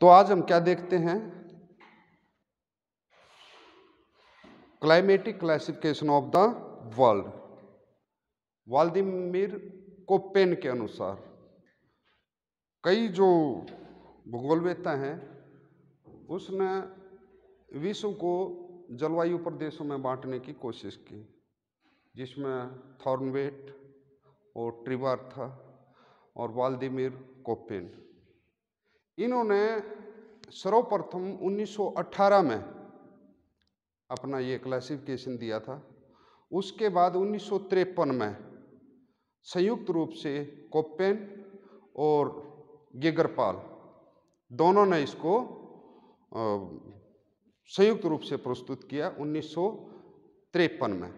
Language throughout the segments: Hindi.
तो आज हम क्या देखते हैं climatic classification of the world Wladimir Koppen के अनुसार कई जो भूगोलवेता हैं उसने विश्व को जलवायु प्रदेशों में बांटने की कोशिश की जिसमें थॉर्नवेट और ट्रिवार था और वाल्दिमिर कोपेन इन्होंने सर्वप्रथम 1918 में अपना ये क्लासिफिकेशन दिया था उसके बाद उन्नीस में संयुक्त रूप से कोपेन और गिगरपाल दोनों ने इसको संयुक्त रूप से प्रस्तुत किया उन्नीस में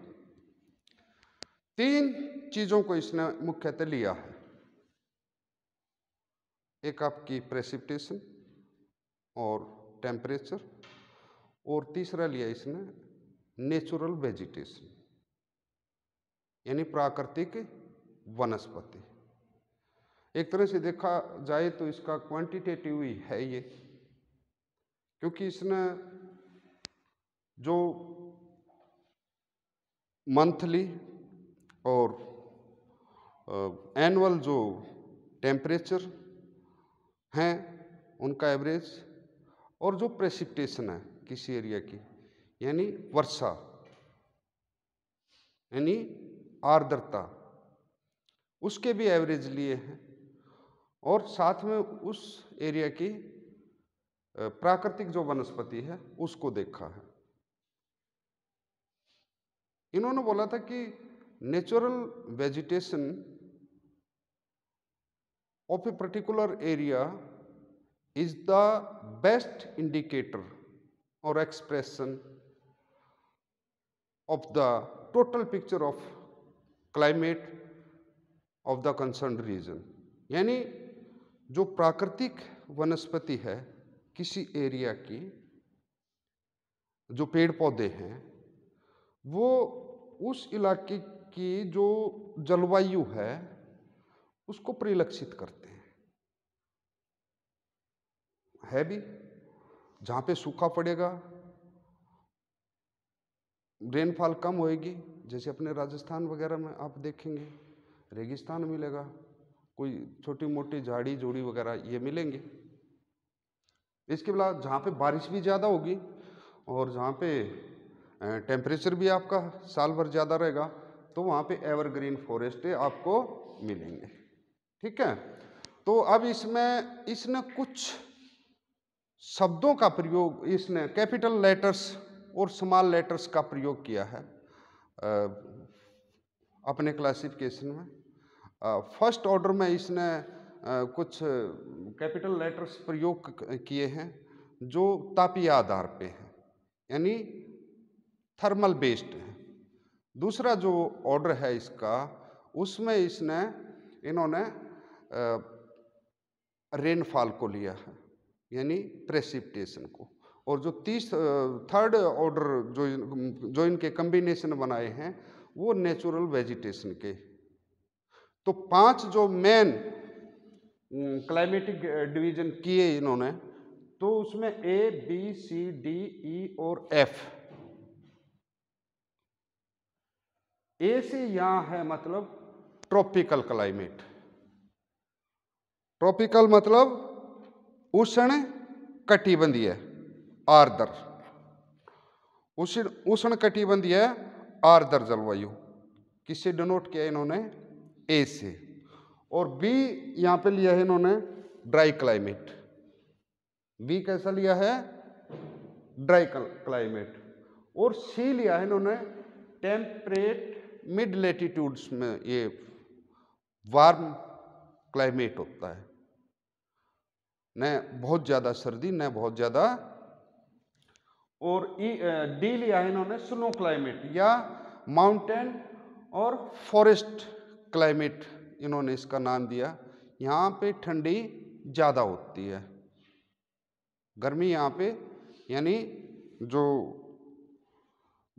तीन चीज़ों को इसने मुख्यतः लिया है एक आपकी प्रेसिपिटेशन और टेम्परेचर और तीसरा लिया इसने नेचुरल वेजिटेशन यानी प्राकृतिक वनस्पति एक तरह से देखा जाए तो इसका क्वांटिटेटिव ही है ये क्योंकि इसने जो मंथली और एनुअल जो टेम्परेचर हैं उनका एवरेज और जो प्रेसिपिटेशन है किसी एरिया की यानी वर्षा यानी आर्द्रता उसके भी एवरेज लिए हैं और साथ में उस एरिया की प्राकृतिक जो वनस्पति है उसको देखा है इन्होंने बोला था कि natural vegetation of a particular area is the best indicator or expression of the total picture of climate of the concerned region yani जो प्राकृतिक वनस्पति है किसी एरिया की जो पेड़ पौधे हैं वो उस इलाके की जो जलवायु है उसको परिलक्षित करते हैं है भी जहाँ पे सूखा पड़ेगा रेनफॉल कम होएगी जैसे अपने राजस्थान वगैरह में आप देखेंगे रेगिस्तान मिलेगा कोई छोटी मोटी झाड़ी जोड़ी वगैरह ये मिलेंगे इसके बाद जहाँ पे बारिश भी ज़्यादा होगी और जहाँ पे टेम्परेचर भी आपका साल भर ज़्यादा रहेगा तो वहाँ पे एवरग्रीन फॉरेस्ट आपको मिलेंगे ठीक है तो अब इसमें इसने कुछ शब्दों का प्रयोग इसने कैपिटल लेटर्स और स्मॉल लेटर्स का प्रयोग किया है अपने क्लासिफिकेशन में फर्स्ट ऑर्डर में इसने कुछ कैपिटल लेटर्स प्रयोग किए हैं जो तापीय आधार पे हैं यानी थर्मल बेस्ड है दूसरा जो ऑर्डर है इसका उसमें इसने इन्होंने रेनफॉल को लिया है यानी प्रेसिपिटेशन को और जो तीस थर्ड ऑर्डर जो जो इनके कम्बिनेशन बनाए हैं वो नेचुरल वेजिटेशन के तो पांच जो मेन क्लाइमेटिक डिवीजन किए इन्होंने तो उसमें ए बी सी डी ई और एफ ए से यहां है मतलब ट्रॉपिकल क्लाइमेट ट्रॉपिकल मतलब उष्ण कटिबंधीय आर्द्र उष्ण उष्ण कटिबंधीय आर्द्र जलवायु किससे डिनोट किया इन्होंने ए से और बी यहाँ पे लिया है इन्होंने ड्राई क्लाइमेट बी कैसा लिया है ड्राई क्लाइमेट और सी लिया है इन्होंने टेम्परेट मिड लेटीट्यूड्स में ये वार्म क्लाइमेट होता है न बहुत ज़्यादा सर्दी न बहुत ज़्यादा और डी लिया है इन्होंने स्नो क्लाइमेट या माउंटेन और फॉरेस्ट क्लाइमेट इन्होंने इसका नाम दिया यहाँ पे ठंडी ज़्यादा होती है गर्मी यहाँ पे यानी जो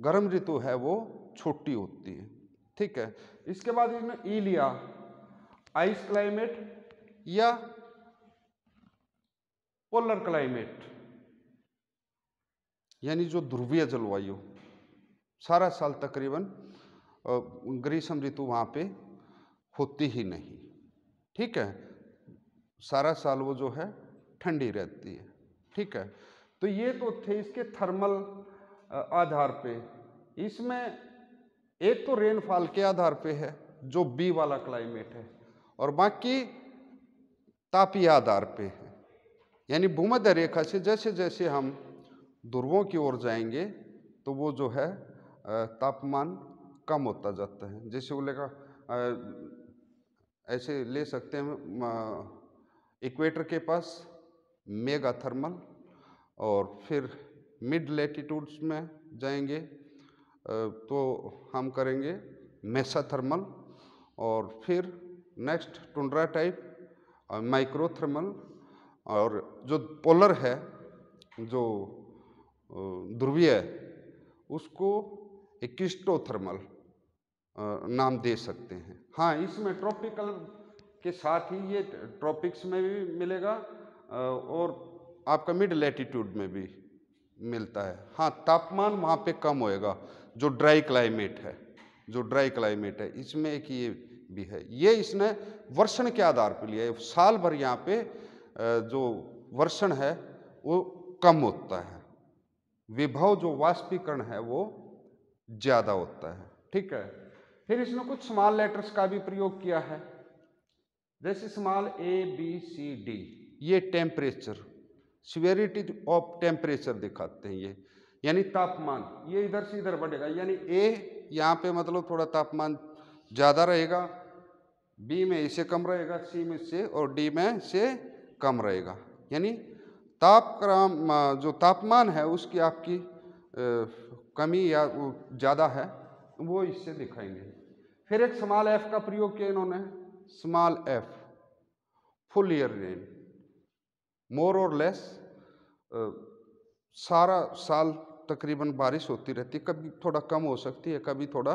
गर्म ऋतु है वो छोटी होती है ठीक है इसके बाद इसमें ई लिया आइस क्लाइमेट या पोलर क्लाइमेट यानी जो ध्रुवीय जलवायु सारा साल तकरीबन ग्रीष्म ऋतु वहाँ पे होती ही नहीं ठीक है सारा साल वो जो है ठंडी रहती है ठीक है तो ये तो थे इसके थर्मल आधार पे इसमें एक तो रेनफॉल के आधार पे है जो बी वाला क्लाइमेट है और बाकी तापीय आधार पे है यानी भूमध्य रेखा से जैसे जैसे हम ध्रुवों की ओर जाएंगे तो वो जो है तापमान कम होता जाता है जैसे वो लेगा ऐसे ले सकते हैं इक्वेटर के पास मेगा थर्मल और फिर मिड लेटीट्यूड्स में जाएंगे तो हम करेंगे मेसा थर्मल और फिर next tundra type microthermal और जो पोलर है जो ध्रुवीय उसको इक्विस्टोथर्मल नाम दे सकते हैं हाँ इसमें ट्रॉपिकल के साथ ही ये ट्रॉपिक्स में भी मिलेगा और आपका मिड लेटीट्यूड में भी मिलता है हाँ तापमान वहाँ पे कम होएगा जो ड्राई क्लाइमेट है जो ड्राई क्लाइमेट है इसमें एक ये भी है ये इसने वर्षण के आधार पर लिया है साल भर यहाँ पे जो वर्षण है वो कम होता है विभव जो वाष्पीकरण है वो ज़्यादा होता है ठीक है फिर इसमें कुछ स्मॉल लेटर्स का भी प्रयोग किया है जैसे small A B C D ये टेम्परेचर सिवेरिटी ऑफ टेम्परेचर दिखाते हैं ये यानी तापमान ये इधर से इधर बढ़ेगा यानी ए यहाँ पे मतलब थोड़ा तापमान ज़्यादा रहेगा बी में इसे कम रहेगा सी में से और डी में से कम रहेगा यानी तापक्रम जो तापमान है उसकी आपकी कमी या ज़्यादा है वो इससे दिखाएंगे फिर एक स्मॉल एफ का प्रयोग किया इन्होंने small F full year rain more और लेस सारा साल तकरीबन बारिश होती रहती है कभी थोड़ा कम हो सकती है कभी थोड़ा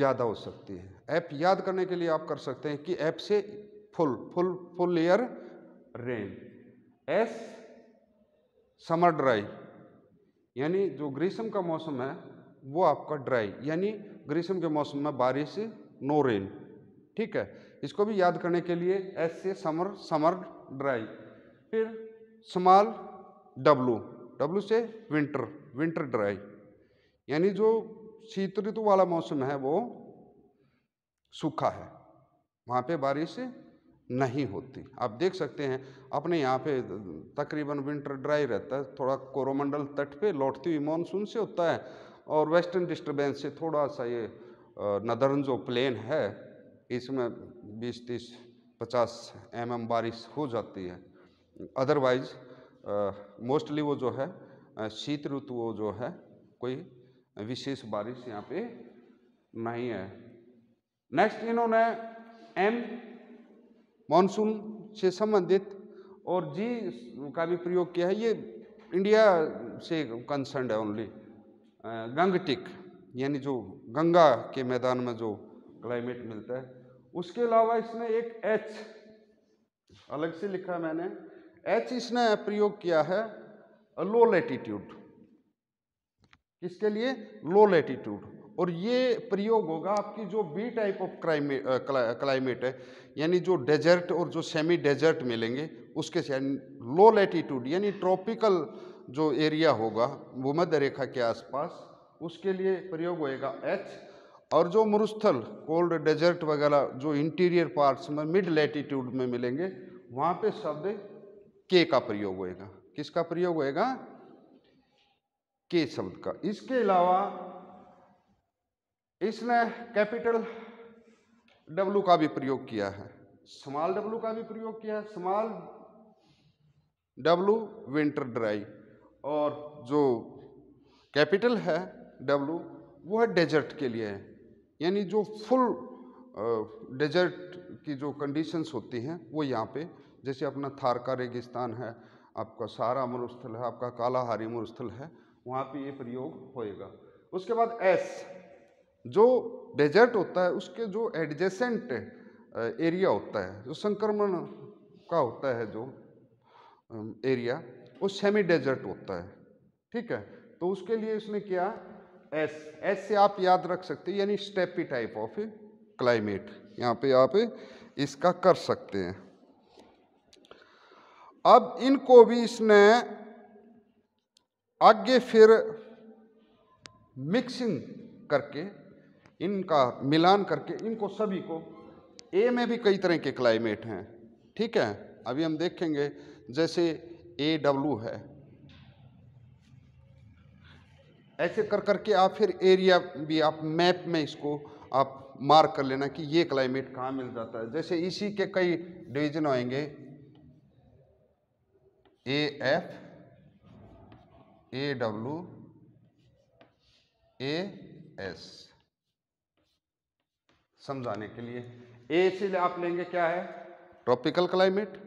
ज़्यादा हो सकती है ऐप याद करने के लिए आप कर सकते हैं कि ऐप से full full full year rain S summer dry यानी जो ग्रीष्म का मौसम है वो आपका ड्राई यानी ग्रीष्म के मौसम में बारिश नो रेन ठीक है इसको भी याद करने के लिए एस से समर समर ड्राई फिर स्मॉल डब्लू डब्लू से विंटर विंटर ड्राई यानी जो शीत ऋतु वाला मौसम है वो सूखा है वहाँ पे बारिश नहीं होती आप देख सकते हैं अपने यहाँ पे तकरीबन विंटर ड्राई रहता है थोड़ा कोरोमंडल तट पे लौटती हुई मानसून से होता है और वेस्टर्न डिस्टर्बेंस से थोड़ा सा ये नदरन जो प्लेन है इसमें 20 तीस 50 एम एम बारिश हो जाती है अदरवाइज मोस्टली वो जो है शीत ऋतु वो जो है कोई विशेष बारिश यहाँ पे नहीं है नेक्स्ट इन्होंने एम मानसून से संबंधित और जी का भी प्रयोग किया है ये इंडिया से कंसर्न है ओनली गंगटिक यानी जो गंगा के मैदान में जो क्लाइमेट मिलता है उसके अलावा इसमें एक एच अलग से लिखा मैंने एच इसने प्रयोग किया है लो लेटीट्यूड किसके लिए लो लेटीट्यूड और ये प्रयोग होगा आपकी जो B type of climate climate है यानी जो डेजर्ट और जो सेमी डेजर्ट मिलेंगे उसके लो लेटीट्यूड यानी ट्रॉपिकल जो एरिया होगा भूमध्य रेखा के आसपास उसके लिए प्रयोग होएगा एच और जो मरुस्थल कोल्ड डेजर्ट वगैरह जो इंटीरियर पार्ट्स में मिड लेटीट्यूड में मिलेंगे वहाँ पे शब्द के का प्रयोग होएगा किसका प्रयोग होएगा के शब्द का इसके अलावा इसने कैपिटल डब्लू का भी प्रयोग किया है स्मॉल डब्लू का भी प्रयोग किया है स्मॉल डब्लू विंटर ड्राई और जो कैपिटल है डब्लू वो है डेजर्ट के लिए है यानी जो फुल डेजर्ट की जो कंडीशंस होती हैं वो यहाँ पे जैसे अपना थारका रेगिस्तान है आपका सारा मरुस्थल है आपका कालाहारी मरुस्थल है वहाँ पे ये प्रयोग होएगा उसके बाद एस जो डेजर्ट होता है उसके जो एडजेसेंट एरिया होता है जो संक्रमण का होता है जो एरिया वो सेमी डेजर्ट होता है ठीक है तो उसके लिए इसने किया एस एस से आप याद रख सकते हैं यानी स्टेपी टाइप ऑफ क्लाइमेट यहाँ पे आप इसका कर सकते हैं अब इनको भी इसने आगे फिर मिक्सिंग करके इनका मिलान करके इनको सभी को ए में भी कई तरह के क्लाइमेट हैं ठीक है अभी हम देखेंगे जैसे ए डब्लू है ऐसे कर करके आप फिर एरिया भी आप मैप में इसको आप मार्क कर लेना कि ये क्लाइमेट कहाँ मिल जाता है जैसे इसी के कई डिवीजन आएंगे A F A W A S समझाने के लिए ए से आप लेंगे क्या है ट्रॉपिकल क्लाइमेट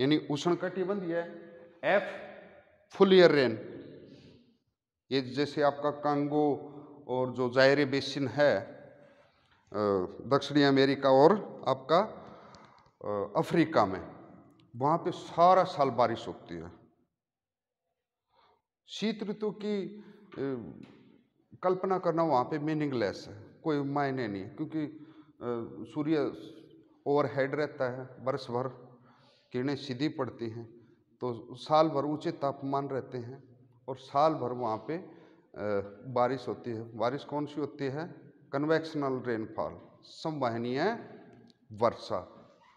यानी उष्ण कटिबंधीय एफ फुल ईयर रेन ये जैसे आपका कांगो और जो जायरे बेसिन है दक्षिणी अमेरिका और आपका अफ्रीका में वहाँ पे सारा साल बारिश होती है शीत ऋतु की कल्पना करना वहाँ पे मीनिंगलेस है कोई मायने नहीं क्योंकि सूर्य ओवरहेड रहता है बरस भर किरणें सीधी पड़ती हैं तो साल भर ऊंचे तापमान रहते हैं और साल भर वहाँ पे बारिश होती है बारिश कौन सी होती है कन्वेक्शनल रेनफॉल संवहनीय वर्षा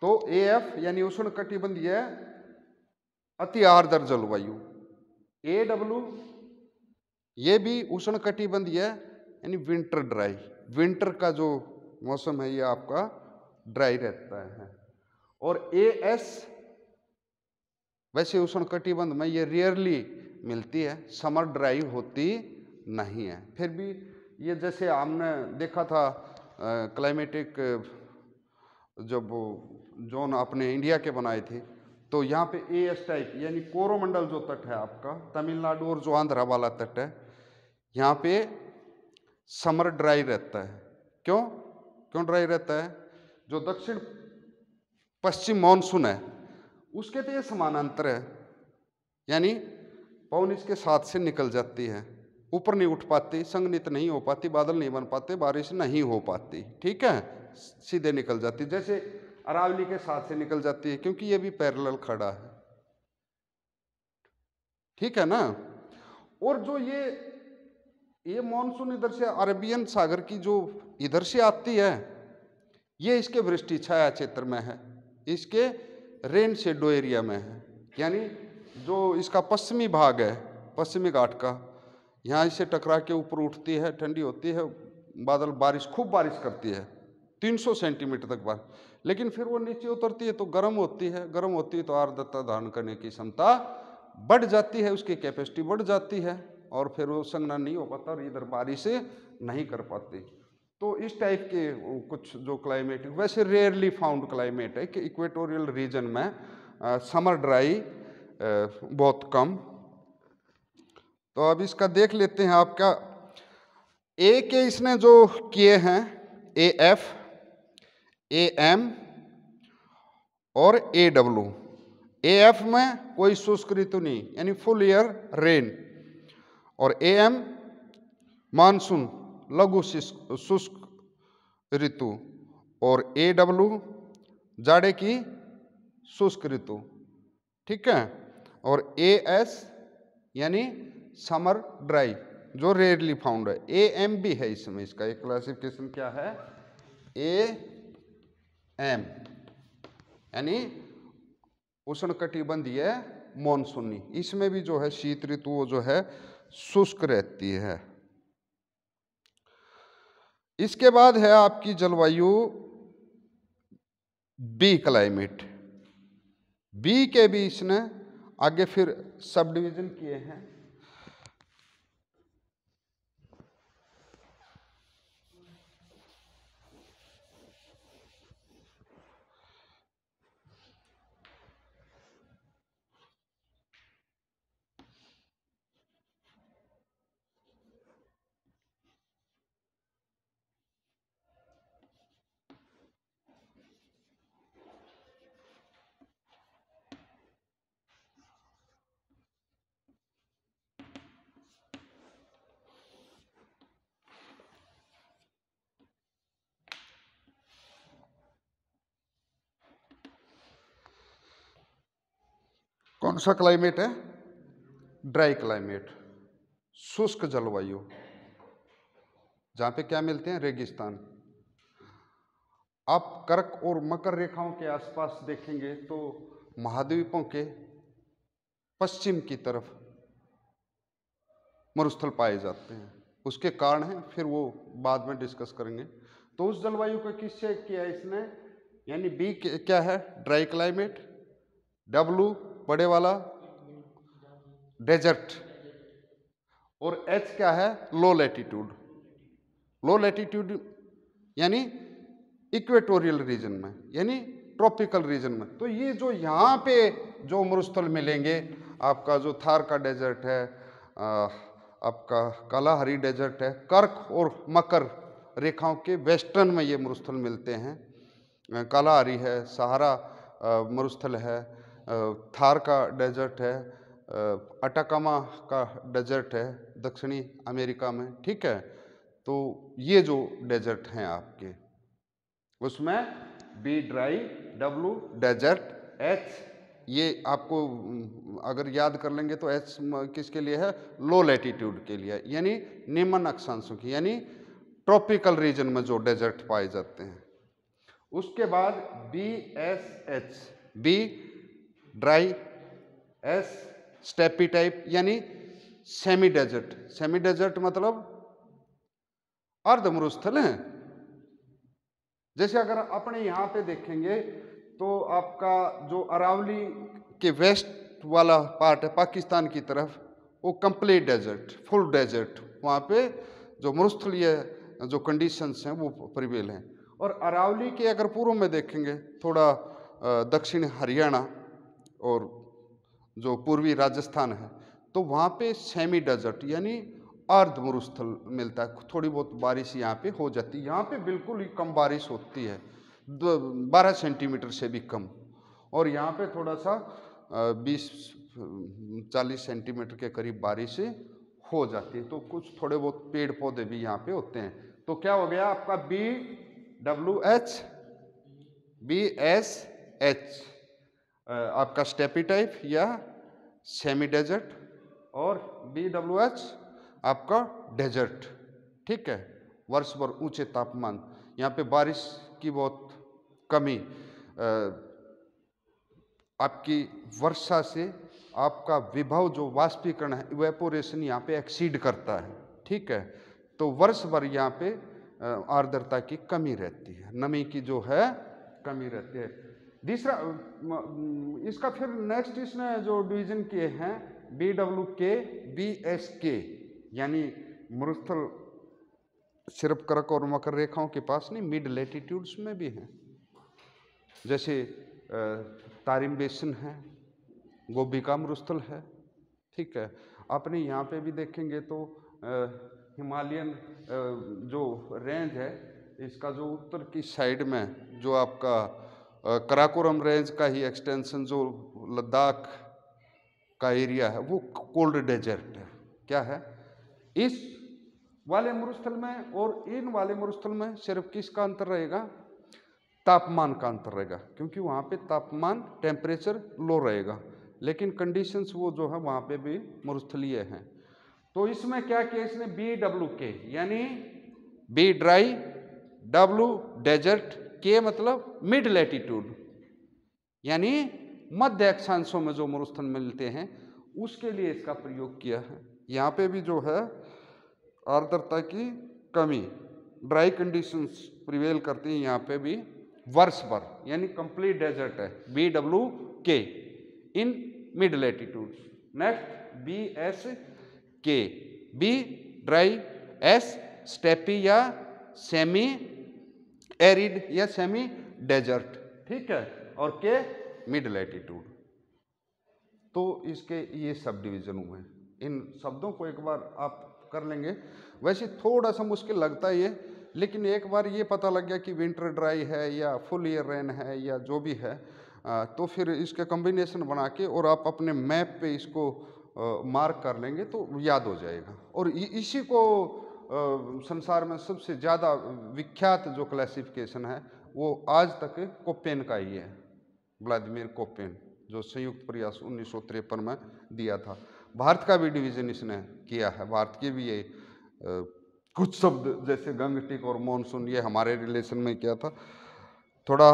तो ए एफ यानी उष्ण कटिबंधीय अति आर्द्र जलवायु ए डब्ल्यू ये भी उष्ण कटिबंधीय यानी विंटर ड्राई विंटर का जो मौसम है ये आपका ड्राई रहता है और ए एस वैसे उष्ण कटिबंध में ये रेयरली मिलती है समर ड्राई होती नहीं है फिर भी ये जैसे हमने देखा था क्लाइमेटिक जब जोन अपने इंडिया के बनाए थे तो यहाँ पे ए एस टाइप यानी कोरोमंडल जो तट है आपका तमिलनाडु और जो आंध्रा वाला तट है यहाँ पे समर ड्राई रहता है क्यों क्यों ड्राई रहता है जो दक्षिण पश्चिम मानसून है उसके तो ये समानांतर है यानी पवन इसके साथ से निकल जाती है ऊपर नहीं उठ पाती संगनित नहीं हो पाती बादल नहीं बन पाते बारिश नहीं हो पाती ठीक है सीधे निकल जाती जैसे अरावली के साथ से निकल जाती है क्योंकि ये भी पैरेलल खड़ा है ठीक है ना और जो ये ये मानसून इधर से अरबियन सागर की जो इधर से आती है ये इसके वृष्टि छाया क्षेत्र में है इसके रेन शेडो एरिया में है यानी जो इसका पश्चिमी भाग है पश्चिमी घाट का यहाँ इसे टकरा के ऊपर उठती है ठंडी होती है बादल बारिश खूब बारिश करती है 300 सेंटीमीटर तक बारिश लेकिन फिर वो नीचे उतरती है तो गर्म होती है गर्म होती है तो आर्द्रता धारण करने की क्षमता बढ़ जाती है उसकी कैपेसिटी बढ़ जाती है और फिर वो संगना नहीं हो पाता और इधर बारिश नहीं कर पाते तो इस टाइप के कुछ जो क्लाइमेट वैसे रेयरली फाउंड क्लाइमेट है कि इक्वेटोरियल रीजन में आ, समर ड्राई बहुत कम तो अब इसका देख लेते हैं आपका ए के इसने जो किए हैं ए एफ ए एम और ए डब्लू ए एफ में कोई शुष्क ऋतु नहीं यानी फुल ईयर रेन और ए एम मानसून लघु शुष्क ऋतु और ए डब्लू जाड़े की शुष्क ऋतु ठीक है और ए एस यानी समर ड्राई जो रेयरली फाउंड है ए एम भी है इसमें इसका एक क्लासिफिकेशन क्या है ए एम यानी उष्ण कटिबंधीय मानसूनी इसमें भी जो है शीत ऋतु जो है शुष्क रहती है इसके बाद है आपकी जलवायु बी क्लाइमेट बी के बीच ने आगे फिर सब डिवीज़न किए हैं कौन सा क्लाइमेट है ड्राई क्लाइमेट शुष्क जलवायु जहाँ पे क्या मिलते हैं रेगिस्तान आप कर्क और मकर रेखाओं के आसपास देखेंगे तो महाद्वीपों के पश्चिम की तरफ मरुस्थल पाए जाते हैं उसके कारण हैं फिर वो बाद में डिस्कस करेंगे तो उस जलवायु को किससे किया इसने यानी बी क्या है ड्राई क्लाइमेट डब्लू बड़े वाला डेजर्ट और एच क्या है लो लेटीट्यूड लो लेटीट्यूड यानी इक्वेटोरियल रीजन में यानी ट्रॉपिकल रीजन में तो ये जो यहाँ पे जो मरुस्थल मिलेंगे आपका जो थार का डेजर्ट है आपका कालाहरी डेजर्ट है कर्क और मकर रेखाओं के वेस्टर्न में ये मरुस्थल मिलते हैं कालाहरी है सहारा मरुस्थल है थार का डेजर्ट है अटाकामा का डेजर्ट है दक्षिणी अमेरिका में ठीक है तो ये जो डेजर्ट हैं आपके उसमें B dry W desert H ये आपको अगर याद कर लेंगे तो एच किसके लिए है लो लेटीट्यूड के लिए यानी निम्न अक्षांशों की यानी ट्रॉपिकल रीजन में जो डेजर्ट पाए जाते हैं उसके बाद B S H B dry S steppe type यानी सेमी डेजर्ट सेमी डेजर्ट मतलब अर्ध मरुस्थल है जैसे अगर अपने यहाँ पे देखेंगे तो आपका जो अरावली के वेस्ट वाला पार्ट है पाकिस्तान की तरफ वो कंप्लीट डेजर्ट फुल डेजर्ट वहाँ पे जो मरुस्थलीय जो कंडीशंस हैं वो परिवेल हैं और अरावली के अगर पूर्व में देखेंगे थोड़ा दक्षिण हरियाणा और जो पूर्वी राजस्थान है तो वहाँ पे सेमी डेजर्ट यानी अर्ध मरुस्थल मिलता है थोड़ी बहुत बारिश यहाँ पे हो जाती है यहाँ पे बिल्कुल ही कम बारिश होती है बारह सेंटीमीटर से भी कम और यहाँ पे थोड़ा सा बीस चालीस सेंटीमीटर के करीब बारिश हो जाती है तो कुछ थोड़े बहुत पेड़ पौधे भी यहाँ पे होते हैं तो क्या हो गया आपका B W H B S H आपका स्टेपी टाइप या सेमी डेजर्ट और बी डब्ल्यू एच आपका डेजर्ट ठीक है वर्ष भर ऊंचे तापमान यहाँ पे बारिश की बहुत कमी आपकी वर्षा से आपका विभव जो वाष्पीकरण है वेपोरेशन यहाँ पे एक्सीड करता है ठीक है तो वर्ष भर यहाँ पे आर्द्रता की कमी रहती है नमी की जो है कमी रहती है तीसरा इसका फिर नेक्स्ट इसने जो डिवीजन किए हैं B W K B S K यानी मरुस्थल सिर्फ करक और मकर रेखाओं के पास नहीं मिड लेटीट्यूड्स में भी हैं जैसे तारिम बेसिन है गोबिका मरुस्थल है ठीक है अपने यहाँ पे भी देखेंगे तो हिमालयन जो रेंज है इसका जो उत्तर की साइड में जो आपका कराकोरम रेंज का ही एक्सटेंशन जो लद्दाख का एरिया है वो कोल्ड डेजर्ट है क्या है इस वाले मरुस्थल में और इन वाले मरुस्थल में सिर्फ किसका अंतर रहेगा तापमान का अंतर रहेगा क्योंकि वहाँ पे तापमान टेम्परेचर लो रहेगा लेकिन कंडीशंस वो जो है वहाँ पे भी मरुस्थलीय हैं तो इसमें क्या किया इसने बी डब्ल्यू के यानी बी ड्राई डब्ल्यू डेजर्ट के मतलब मिड लेटीट्यूड यानी मध्य अक्षांशों में जो मरुस्थल मिलते हैं उसके लिए इसका प्रयोग किया है यहाँ पे भी जो है आर्द्रता की कमी ड्राई कंडीशंस प्रिवेल करती हैं यहाँ पे भी वर्ष भर यानी कंप्लीट डेजर्ट है B W K in mid latitude next B S K B dry S steppe या सेमी एरिड या सेमी डेजर्ट ठीक है और के मिड लैटिट्यूड तो इसके ये सब डिविजन हुए इन शब्दों को एक बार आप कर लेंगे वैसे थोड़ा सा मुश्किल लगता है ये लेकिन एक बार ये पता लग गया कि विंटर ड्राई है या फुल ईयर रेन है या जो भी है तो फिर इसके कॉम्बिनेशन बना के और आप अपने मैप पे इसको मार्क कर लेंगे तो याद हो जाएगा और इसी को संसार में सबसे ज़्यादा विख्यात जो क्लासिफिकेशन है वो आज तक कोपेन का ही है व्लादिमिर कोपेन जो संयुक्त प्रयास उन्नीस में दिया था भारत का भी डिवीज़न इसने किया है भारत के भी ये कुछ शब्द जैसे गंगटिक और मॉनसून ये हमारे रिलेशन में क्या था थोड़ा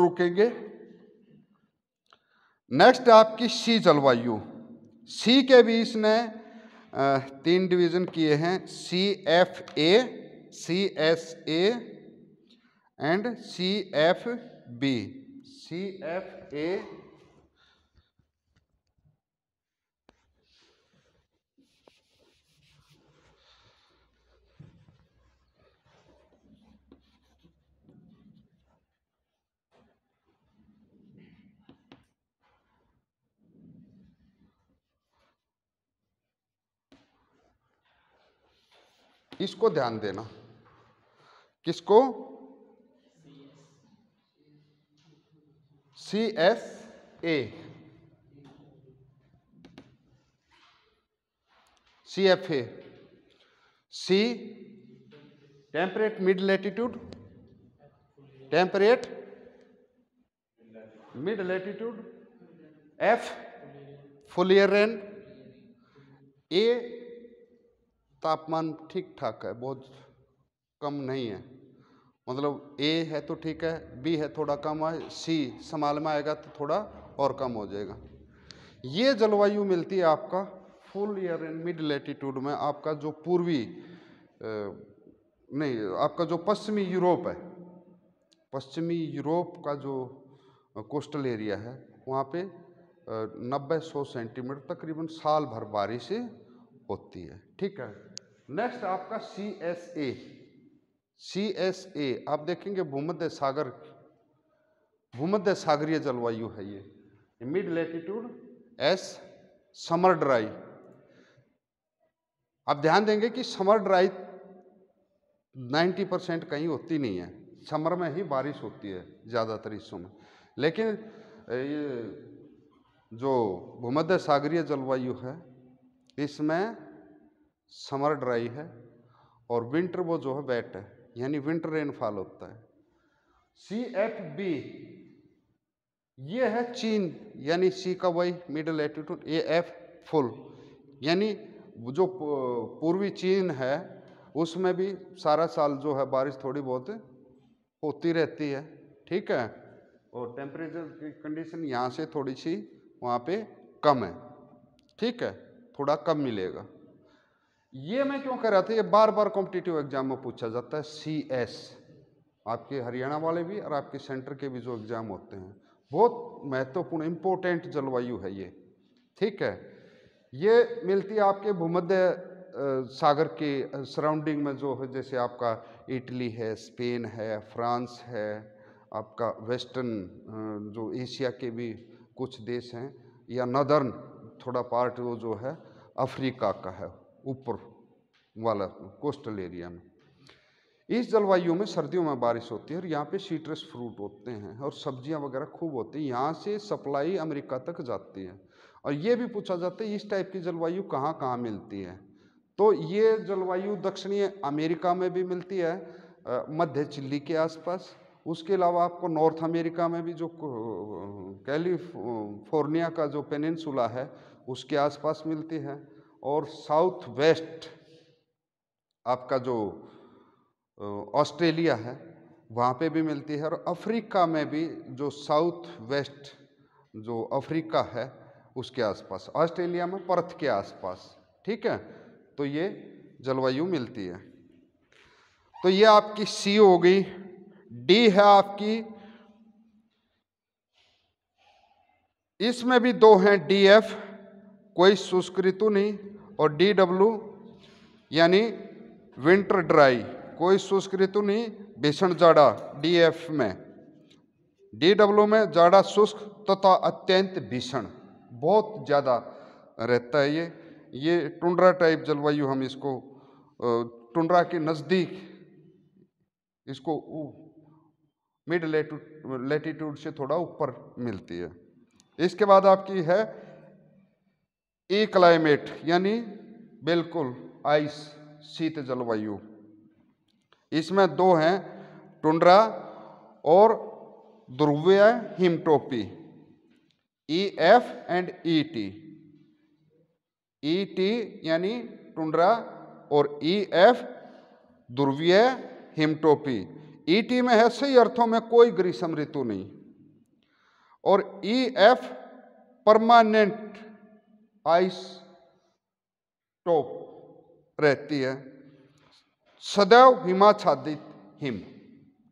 रुकेंगे नेक्स्ट आपकी सी जलवायु सी के भी इसने तीन डिवीज़न किए हैं C F A C S A and C F B C F A इसको ध्यान देना किसको C S A C F A C temperate mid latitude temperate mid latitude F full year rain A तापमान ठीक ठाक है बहुत कम नहीं है मतलब ए है तो ठीक है बी है थोड़ा कम है सी समाल में आएगा तो थोड़ा और कम हो जाएगा ये जलवायु मिलती है आपका full year in mid latitude में आपका जो पूर्वी नहीं आपका जो पश्चिमी यूरोप है पश्चिमी यूरोप का जो कोस्टल एरिया है वहाँ पे नब्बे सौ सेंटीमीटर तकरीबन साल भर बारिश होती है ठीक है नेक्स्ट आपका सी एस ए सी एस ए आप देखेंगे भूमध्य सागर भूमध्य सागरीय जलवायु है ये mid latitude S summer dry आप ध्यान देंगे कि समर ड्राई 90 परसेंट कहीं होती नहीं है समर में ही बारिश होती है ज़्यादातर हिस्सों में लेकिन ये जो भूमध्य सागरीय जलवायु है इसमें समर ड्राई है और विंटर वो जो है वेट है यानी विंटर रेनफॉल होता है सी एफ बी ये है चीन यानी सी का वही middle latitude A F full यानी जो पूर्वी चीन है उसमें भी सारा साल जो है बारिश थोड़ी बहुत होती रहती है ठीक है और टेम्परेचर की कंडीशन यहाँ से थोड़ी सी वहाँ पे कम है ठीक है थोड़ा कम मिलेगा ये मैं क्यों कह रहा था ये बार बार कॉम्पिटिटिव एग्जाम में पूछा जाता है सी एस आपके हरियाणा वाले भी और आपके सेंटर के भी जो एग्ज़ाम होते हैं बहुत महत्वपूर्ण इम्पोर्टेंट जलवायु है ये ठीक है ये मिलती है आपके भूमध्य सागर के सराउंडिंग में जो है जैसे आपका इटली है स्पेन है फ्रांस है आपका वेस्टर्न जो एशिया के भी कुछ देश हैं या नदर्न थोड़ा पार्ट वो जो है अफ्रीका का है ऊपर वाला कोस्टल एरिया में इस जलवायु में सर्दियों में बारिश होती है और यहाँ पे सीट्रस फ्रूट होते हैं और सब्जियाँ वगैरह खूब होती हैं यहाँ से सप्लाई अमेरिका तक जाती है और ये भी पूछा जाता है इस टाइप की जलवायु कहाँ कहाँ मिलती है तो ये जलवायु दक्षिणी अमेरिका में भी मिलती है मध्य चिल्ली के आसपास उसके अलावा आपको नॉर्थ अमेरिका में भी जो कैलिफोर्निया का जो पेनसुला है उसके आसपास मिलती है और साउथ वेस्ट आपका जो ऑस्ट्रेलिया है वहाँ पे भी मिलती है और अफ्रीका में भी जो साउथ वेस्ट जो अफ्रीका है उसके आसपास ऑस्ट्रेलिया में पर्थ के आसपास ठीक है तो ये जलवायु मिलती है तो ये आपकी सी हो गई डी है आपकी इसमें भी दो हैं डी एफ कोई सुस्कृतु नहीं और डी डब्लू यानी विंटर ड्राई कोई शुष्क ऋतु नहीं भीषण जाड़ा डी एफ में डी डब्लू में जाड़ा शुष्क तथा अत्यंत भीषण बहुत ज़्यादा रहता है ये ये टुंड्रा टाइप जलवायु हम इसको टुंड्रा के नज़दीक इसको मिड लेटिट्यूड से थोड़ा ऊपर मिलती है इसके बाद आपकी है ई e क्लाइमेट यानी बिल्कुल आइस शीत जलवायु इसमें दो हैं टुंड्रा और ध्रुवीय हिमटोपी E F and E T E T यानी टुंड्रा और ई e एफ ध्रुवीय हिमटोपी ई e टी में है सही अर्थों में कोई ग्रीष्म ऋतु नहीं और E F permanent ice top रहती है सदैव हिमाच्छादित हिम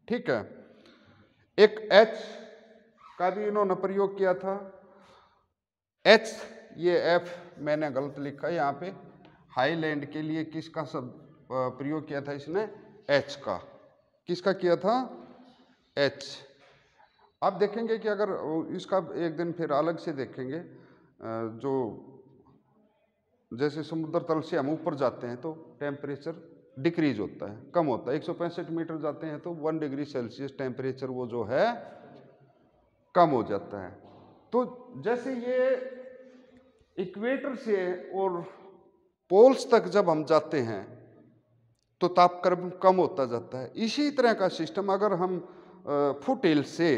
ठीक है एक एच का भी इन्होंने प्रयोग किया था एच ये एफ मैंने गलत लिखा यहाँ पे हाईलैंड के लिए किसका सब प्रयोग किया था इसने एच का किसका किया था एच आप देखेंगे कि अगर इसका एक दिन फिर अलग से देखेंगे जो जैसे समुद्र तल से हम ऊपर जाते हैं तो टेम्परेचर डिक्रीज होता है कम होता है एक मीटर जाते हैं तो वन डिग्री सेल्सियस टेम्परेचर वो जो है कम हो जाता है तो जैसे ये इक्वेटर से और पोल्स तक जब हम जाते हैं तो तापक्रम कम होता जाता है इसी तरह का सिस्टम अगर हम फुट हिल से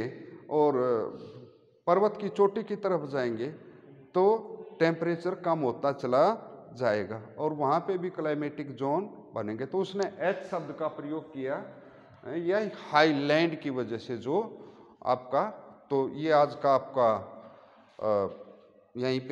और पर्वत की चोटी की तरफ जाएंगे तो टेम्परेचर कम होता चला जाएगा और वहाँ पे भी क्लाइमेटिक जोन बनेंगे तो उसने एच शब्द का प्रयोग किया या हाईलैंड की वजह से जो आपका तो ये आज का आपका यहीं पे